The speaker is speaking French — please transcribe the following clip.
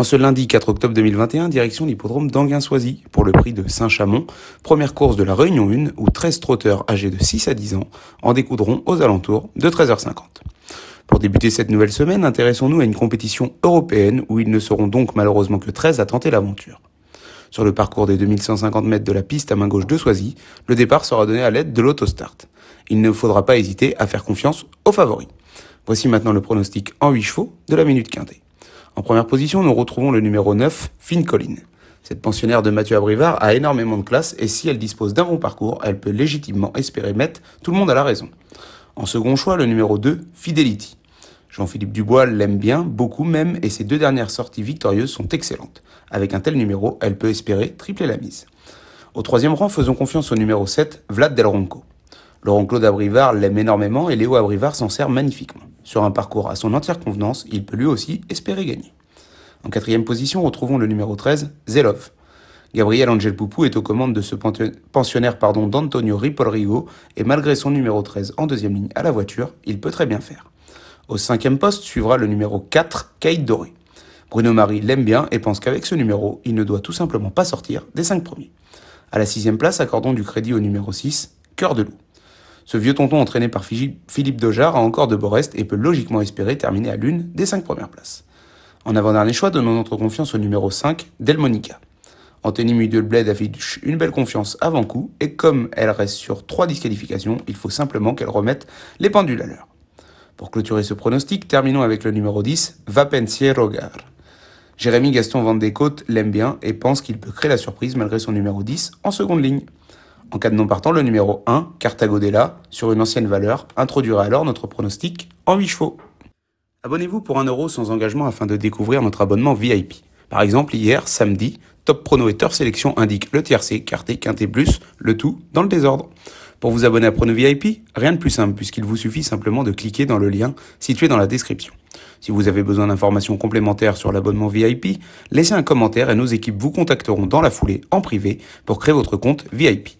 En ce lundi 4 octobre 2021, direction l'hippodrome d'Anguin-Soisy pour le prix de Saint-Chamond, première course de la Réunion 1 où 13 trotteurs âgés de 6 à 10 ans en découdront aux alentours de 13h50. Pour débuter cette nouvelle semaine, intéressons-nous à une compétition européenne où ils ne seront donc malheureusement que 13 à tenter l'aventure. Sur le parcours des 2150 mètres de la piste à main gauche de Soisy, le départ sera donné à l'aide de l'autostart. Il ne faudra pas hésiter à faire confiance aux favoris. Voici maintenant le pronostic en 8 chevaux de la minute quintée. En première position, nous retrouvons le numéro 9, Finn Collin. Cette pensionnaire de Mathieu Abrivard a énormément de classe et si elle dispose d'un bon parcours, elle peut légitimement espérer mettre tout le monde à la raison. En second choix, le numéro 2, Fidelity. Jean-Philippe Dubois l'aime bien, beaucoup même, et ses deux dernières sorties victorieuses sont excellentes. Avec un tel numéro, elle peut espérer tripler la mise. Au troisième rang, faisons confiance au numéro 7, Vlad Del Ronco. Laurent Claude Abrivard l'aime énormément et Léo Abrivard s'en sert magnifiquement. Sur un parcours à son entière convenance, il peut lui aussi espérer gagner. En quatrième position, retrouvons le numéro 13, Zelov. Gabriel Angel Poupou est aux commandes de ce pensionnaire pardon, d'Antonio Ripolrigo et malgré son numéro 13 en deuxième ligne à la voiture, il peut très bien faire. Au cinquième poste suivra le numéro 4, Kaïd Doré. Bruno Marie l'aime bien et pense qu'avec ce numéro, il ne doit tout simplement pas sortir des cinq premiers. À la sixième place, accordons du crédit au numéro 6, Cœur de loup. Ce vieux tonton entraîné par Philippe Dojard a encore de beaux et peut logiquement espérer terminer à l'une des cinq premières places. En avant-dernier choix, donnons notre confiance au numéro 5, Delmonica. Anthony a affiche une belle confiance avant coup, et comme elle reste sur trois disqualifications, il faut simplement qu'elle remette les pendules à l'heure. Pour clôturer ce pronostic, terminons avec le numéro 10, Vapensier Rogar. Jérémy Gaston Van l'aime bien et pense qu'il peut créer la surprise malgré son numéro 10 en seconde ligne. En cas de non partant, le numéro 1, Cartago Della, sur une ancienne valeur, introduira alors notre pronostic en 8 chevaux. Abonnez-vous pour 1 euro sans engagement afin de découvrir notre abonnement VIP. Par exemple, hier, samedi, Top Prono et Turf Sélection indiquent le TRC, quarté, quinté plus, le tout dans le désordre. Pour vous abonner à Prono VIP, rien de plus simple puisqu'il vous suffit simplement de cliquer dans le lien situé dans la description. Si vous avez besoin d'informations complémentaires sur l'abonnement VIP, laissez un commentaire et nos équipes vous contacteront dans la foulée en privé pour créer votre compte VIP.